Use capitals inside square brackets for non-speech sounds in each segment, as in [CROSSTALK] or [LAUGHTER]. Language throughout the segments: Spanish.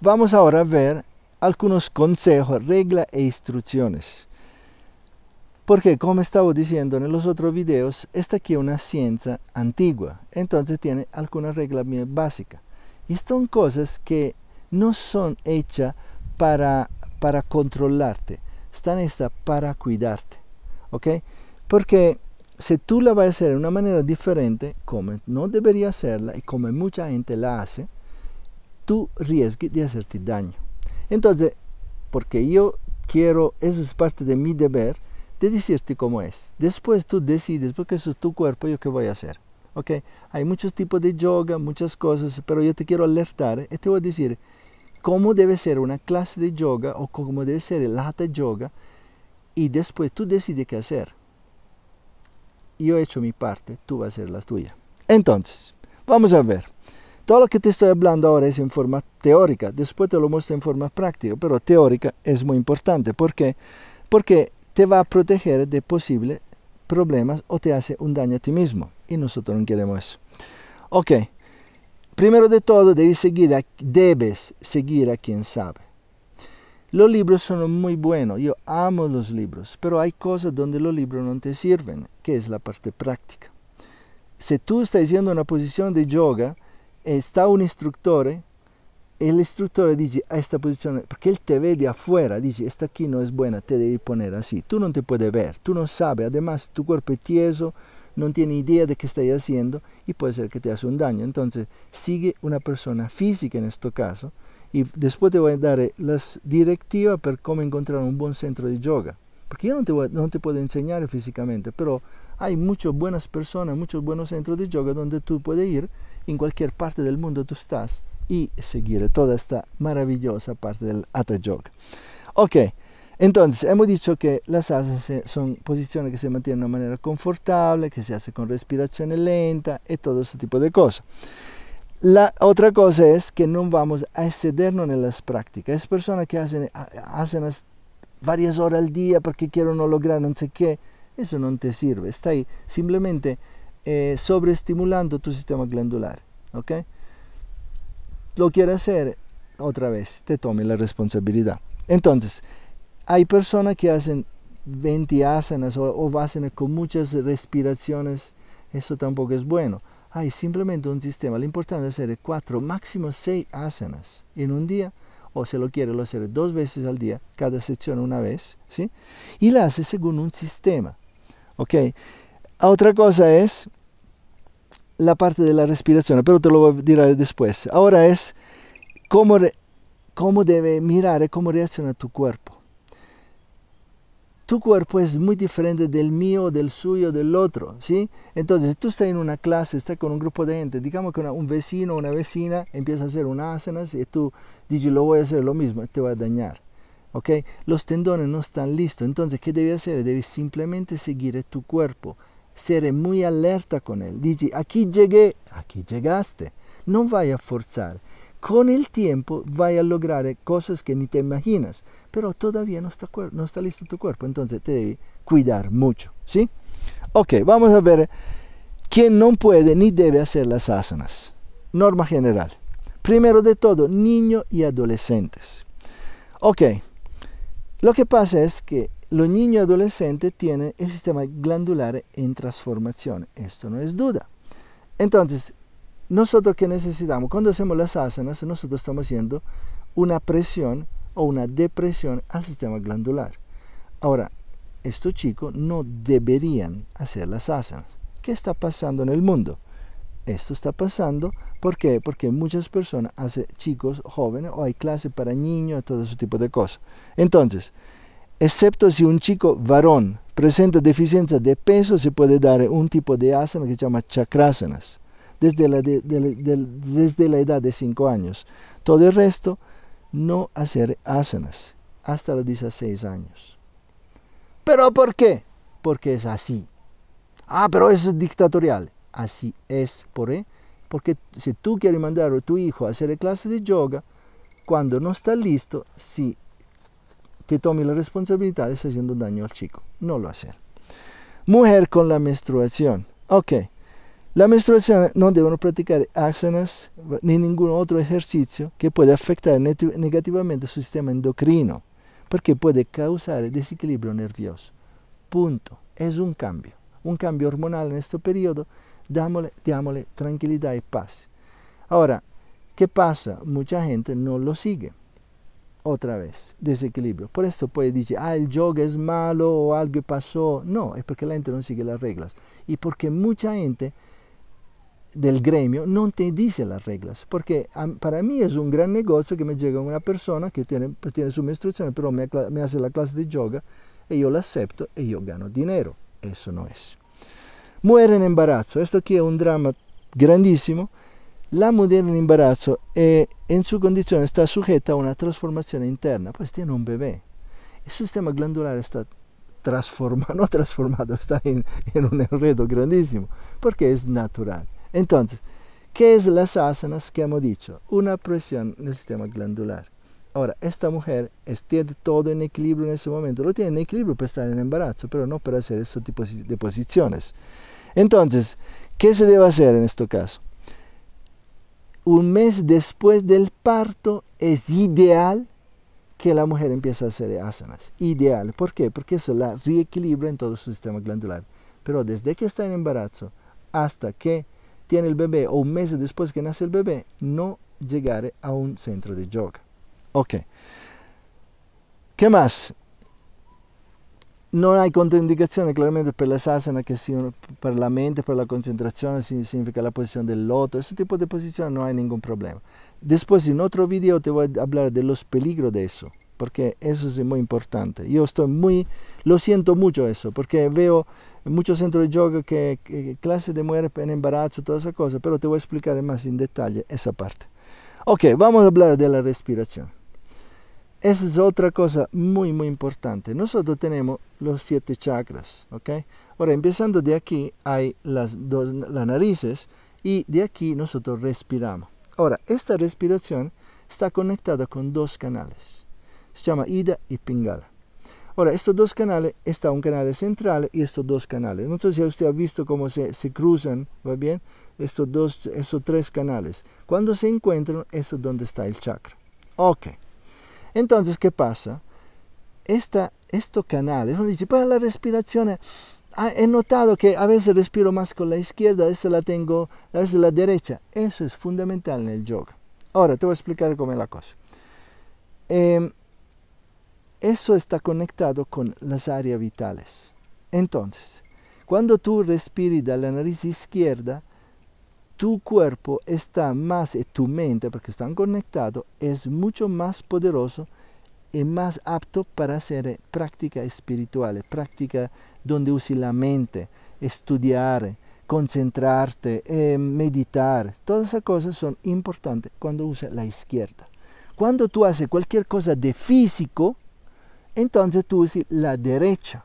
Vamos ahora a ver algunos consejos, reglas e instrucciones. Porque como estaba diciendo en los otros videos, esta aquí es una ciencia antigua, entonces tiene algunas reglas bien básicas. Y son cosas que no son hechas para, para controlarte, están hechas para cuidarte. ¿Ok? Porque si tú la vas a hacer de una manera diferente, como no debería hacerla y como mucha gente la hace, tú riesgues de hacerte daño. Entonces, porque yo quiero, eso es parte de mi deber, de decirte cómo es. Después tú decides, porque eso es tu cuerpo, yo qué voy a hacer. ¿Ok? Hay muchos tipos de yoga, muchas cosas, pero yo te quiero alertar y eh, te voy a decir cómo debe ser una clase de yoga o cómo debe ser el hatha yoga y después tú decides qué hacer. Yo he hecho mi parte, tú vas a hacer la tuya. Entonces, vamos a ver. Todo lo que te estoy hablando ahora es en forma teórica, después te lo muestro en forma práctica, pero teórica es muy importante. ¿Por qué? Porque te va a proteger de posibles problemas o te hace un daño a ti mismo. Y nosotros no queremos eso. Ok, primero de todo debes seguir a, debes seguir a quien sabe. Los libros son muy buenos, yo amo los libros, pero hay cosas donde los libros no te sirven, que es la parte práctica. Si tú estás haciendo una posición de yoga, Está un instructor eh, el instructor dice a esta posición, porque él te ve de afuera, dice esta aquí no es buena, te debes poner así, Tú no te puedes ver, tú no sabes, además tu cuerpo es tieso, no tiene idea de qué estás haciendo y puede ser que te hace un daño. Entonces sigue una persona física en este caso y después te voy a dar eh, las directivas para cómo encontrar un buen centro de yoga. Porque yo no te, no te puedo enseñar físicamente, pero hay muchas buenas personas, muchos buenos centros de yoga donde tú puedes ir en cualquier parte del mundo tú estás y seguir toda esta maravillosa parte del Hatha Yoga. Ok, entonces hemos dicho que las asas eh, son posiciones que se mantienen de una manera confortable, que se hace con respiración lenta y todo ese tipo de cosas. La otra cosa es que no vamos a excedernos en las prácticas. Es personas que hacen, varias horas al día porque quieren lograr no sé qué. Eso no te sirve. Está ahí simplemente sobre eh, sobreestimulando tu sistema glandular. ¿Ok? Lo quiere hacer otra vez, te tome la responsabilidad. Entonces, hay personas que hacen 20 asanas o, o con muchas respiraciones, eso tampoco es bueno. Hay simplemente un sistema, lo importante es hacer 4, máximo 6 asanas en un día, o se lo quiere hacer dos veces al día, cada sección una vez, ¿sí? Y la hace según un sistema, ¿ok? Otra cosa es la parte de la respiración, pero te lo voy a decir después. Ahora es cómo, cómo debe mirar cómo reacciona tu cuerpo. Tu cuerpo es muy diferente del mío, del suyo, del otro, ¿sí? Entonces, tú estás en una clase, estás con un grupo de gente, digamos que un vecino o una vecina empieza a hacer un asanas y tú dices, lo voy a hacer lo mismo, te va a dañar. ¿ok? Los tendones no están listos, entonces, ¿qué debes hacer? Debes simplemente seguir tu cuerpo seré muy alerta con él. dice aquí llegué, aquí llegaste. No vaya a forzar. Con el tiempo vaya a lograr cosas que ni te imaginas, pero todavía no está, no está listo tu cuerpo, entonces te debe cuidar mucho, ¿sí? Ok, vamos a ver quién no puede ni debe hacer las asanas. Norma general. Primero de todo, niños y adolescentes. Ok, lo que pasa es que los niños adolescentes tienen el sistema glandular en transformación, esto no es duda. Entonces, nosotros que necesitamos, cuando hacemos las asanas, nosotros estamos haciendo una presión o una depresión al sistema glandular. Ahora, estos chicos no deberían hacer las asanas. ¿Qué está pasando en el mundo? Esto está pasando, ¿por qué? Porque muchas personas hacen chicos jóvenes o hay clases para niños, todo ese tipo de cosas. Entonces, excepto si un chico varón presenta deficiencia de peso, se puede dar un tipo de asana que se llama chakrasanas, desde la, desde la edad de 5 años. Todo el resto, no hacer asanas hasta los 16 años. ¿Pero por qué? Porque es así. Ah, pero eso es dictatorial. Así es, ¿por qué? Porque si tú quieres mandar a tu hijo a hacer clase de yoga, cuando no está listo, sí que tome las responsabilidades haciendo daño al chico. No lo hacer. Mujer con la menstruación. Ok. La menstruación no deben practicar asanas ni ningún otro ejercicio que pueda afectar negativamente su sistema endocrino, porque puede causar desequilibrio nervioso. Punto. Es un cambio, un cambio hormonal en este periodo. Dámole, dámosle tranquilidad y paz. Ahora, ¿qué pasa? Mucha gente no lo sigue otra vez, desequilibrio. Por eso pues dice, ah, el yoga es malo o algo pasó. No, es porque la gente no sigue las reglas. Y porque mucha gente del gremio no te dice las reglas. Porque para mí es un gran negocio que me llega una persona que tiene, pues, tiene su menstruación, pero me, me hace la clase de yoga y yo la acepto y yo gano dinero. Eso no es. Muere en embarazo. Esto aquí es un drama grandísimo la mujer en embarazo, eh, en su condición, está sujeta a una transformación interna, pues tiene un bebé. El sistema glandular está transformado, [LAUGHS] no transformado, está en, un enredo grandísimo, porque es natural. Entonces, ¿qué es las asanas que hemos dicho? Una presión en el sistema glandular. Ahora, esta mujer tiene todo en equilibrio en ese momento. Lo tiene en equilibrio para estar en embarazo, pero no para hacer ese tipo de posiciones. Entonces, ¿qué se debe hacer en este caso? un mes después del parto es ideal que la mujer empiece a hacer asanas. Ideal. ¿Por qué? Porque eso la reequilibra en todo su sistema glandular. Pero desde que está en embarazo hasta que tiene el bebé o un mes después que nace el bebé, no llegar a un centro de yoga. Ok. ¿Qué más? non hai controindicazione chiaramente per la sasana che siano per la mente, per la concentrazione, significa la posizione del loto, questo tipo di posizione non hai nessun problema. Después in un altro video ti voglio parlare dello speligro di eso, perché questo è molto importante. Io sto muy, lo siento molto eso, perché vedo in molti centri di gioco che, che classe di mujeres in imbarazzo, tutta esa cosa, però ti voglio spiegare più in dettaglio questa parte. Ok, vamos a parlare della respirazione. Esa es otra cosa muy, muy importante. Nosotros tenemos los siete chakras, ¿ok? Ahora, empezando de aquí, hay las, dos, las narices y de aquí nosotros respiramos. Ahora, esta respiración está conectada con dos canales. Se llama Ida y Pingala. Ahora, estos dos canales, está un canal central y estos dos canales. No sé si usted ha visto cómo se, cruzan, ¿va bien? Estos, dos, estos tres canales. Cuando se encuentran, es donde está el chakra. Ok. Entonces, ¿qué pasa? Esta, estos canales, para la respiración, eh, ah, he notado que a veces respiro más con la izquierda, a veces la tengo, a veces la derecha. Eso es fundamental en el yoga. Ahora te voy a explicar cómo es la cosa. Em, eso está conectado con las áreas vitales. Entonces, cuando tú de la nariz izquierda, tu cuerpo está más, y eh, tu mente, porque están conectados, es mucho más poderoso y más apto para hacer eh, práctica espiritual, eh, práctica donde uses la mente, estudiar, concentrarte, meditar. Todas esas cosas son importantes cuando usas la izquierda. Cuando tú haces cualquier cosa de físico, entonces tú usas la derecha.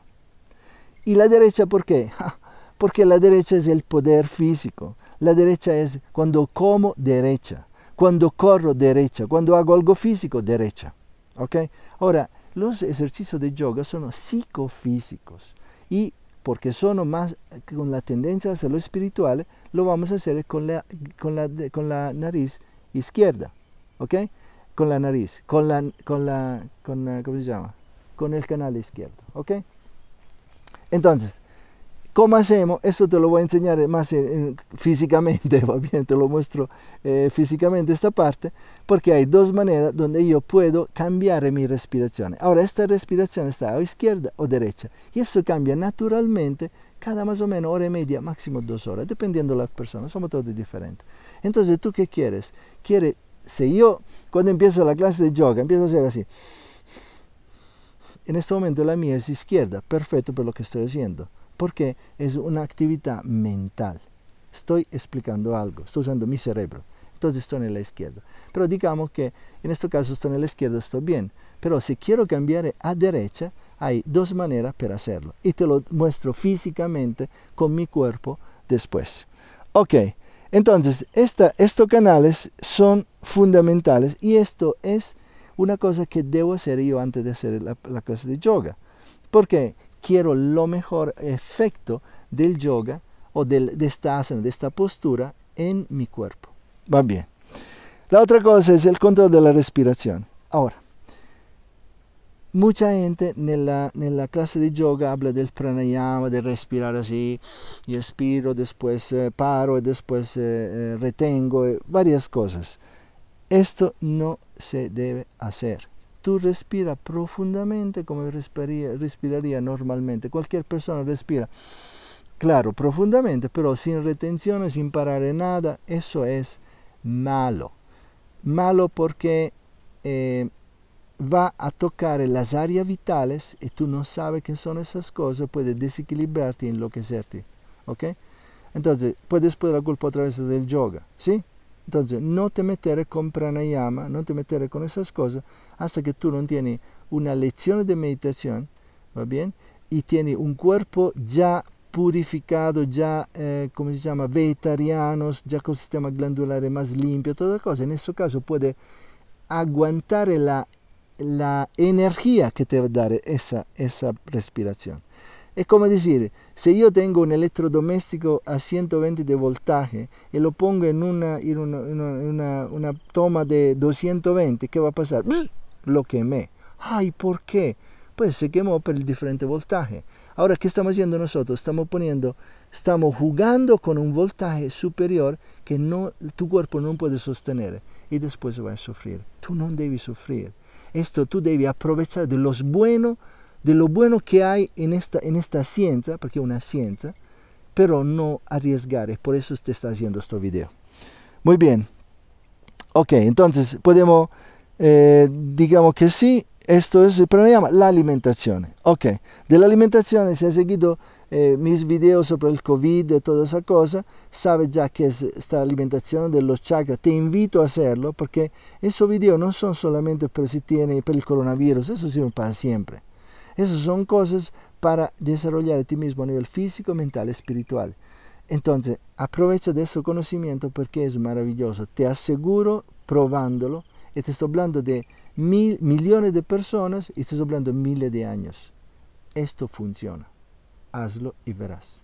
¿Y la derecha por qué? [LAUGHS] Porque la derecha es el poder físico. La derecha es cuando como derecha, cuando corro derecha, cuando hago algo físico derecha. okay Ahora, los ejercicios de yoga son psicofísicos y porque son más con la tendencia hacia lo espiritual, lo vamos a hacer con la, con la, nariz izquierda. ¿Ok? Con la nariz, con la, con la, con ¿cómo se llama? Con el canal izquierdo. ¿Ok? Entonces, ¿Cómo hacemos? Esto te lo voy a enseñar más físicamente, va [LAUGHS] bien, te lo muestro eh, físicamente esta parte, porque hay dos maneras donde yo puedo cambiar mi respiración. Ahora, esta respiración está a izquierda o derecha, y eso cambia naturalmente cada más o menos hora y media, máximo dos horas, dependiendo de la persona, somos todos diferentes. Entonces, ¿tú qué quieres? Quieres, si yo, cuando empiezo la clase de yoga, empiezo a hacer así, en este momento la mía es izquierda, perfecto por lo que estoy haciendo porque es una actividad mental. Estoy explicando algo, estoy usando mi cerebro. Entonces estoy en la izquierda. Pero digamos que en este caso estoy en la izquierda, estoy bien. Pero si quiero cambiar a derecha, hay dos maneras para hacerlo. Y te lo muestro físicamente con mi cuerpo después. Ok, entonces estos canales son fundamentales y esto es una cosa que debo hacer yo antes de hacer la, la clase de yoga. Porque quiero lo mejor efecto del yoga o del, de esta de esta postura en mi cuerpo. Va bien. La otra cosa es el control de la respiración. Ahora, mucha gente en la clase de yoga habla del pranayama, de respirar así, y expiro, después eh, paro, y después eh, eh, retengo, varias cosas. Esto no se debe hacer tú respira profundamente como respiraría, normalmente. Cualquier persona respira, claro, profundamente, pero sin retención, sin parar en nada. Eso es malo. Malo porque eh, va a tocar las áreas vitales y tú no sabes qué son esas cosas, puede desequilibrarte y enloquecerte. ¿Ok? Entonces, puedes poner la culpa a través del yoga, ¿sí? Entonces, no te meter con pranayama, no te meter con esas cosas hasta que tú no tienes una lección de meditación, ¿va bien? Y tienes un cuerpo ya purificado, ya, eh, come si chiama, vegetariano, già con sistema glandulare más limpio, toda cosa. En questo caso puede aguantar la, la energía que te va a dar esa, esa respiración. Es como decir, si yo tengo un electrodoméstico a 120 de voltaje y lo pongo en una, toma de 220, ¿qué va a pasar? Lo quemé. Ay, ¿por qué? Pues se quemó por el diferente voltaje. Ahora, ¿qué estamos haciendo nosotros? Estamos poniendo, estamos jugando con un voltaje superior que tu cuerpo no puede sostener y después vas a sufrir. Tú no debes sufrir. Esto tú debes aprovechar de los buenos de lo bueno que hay en esta, en esta ciencia, porque es una ciencia, pero no arriesgar. Por eso te está haciendo este video. Muy bien. Ok, entonces podemos, eh, digamos que sí, esto es el problema, la alimentación. Ok, de la alimentación, si ha seguido eh, mis videos sobre el COVID y toda esa cosa, sabe ya que es esta alimentación de los chakras. Te invito a hacerlo porque esos videos no son solamente para si tiene, para el coronavirus, eso sirve para siempre. Esas son cosas para desarrollar a ti mismo a nivel físico, mental, espiritual. Entonces, aprovecha de ese conocimiento porque es maravilloso. Te aseguro, probándolo, y te estoy hablando de millones de personas y te estoy hablando de miles de años. Esto funciona. Hazlo y verás.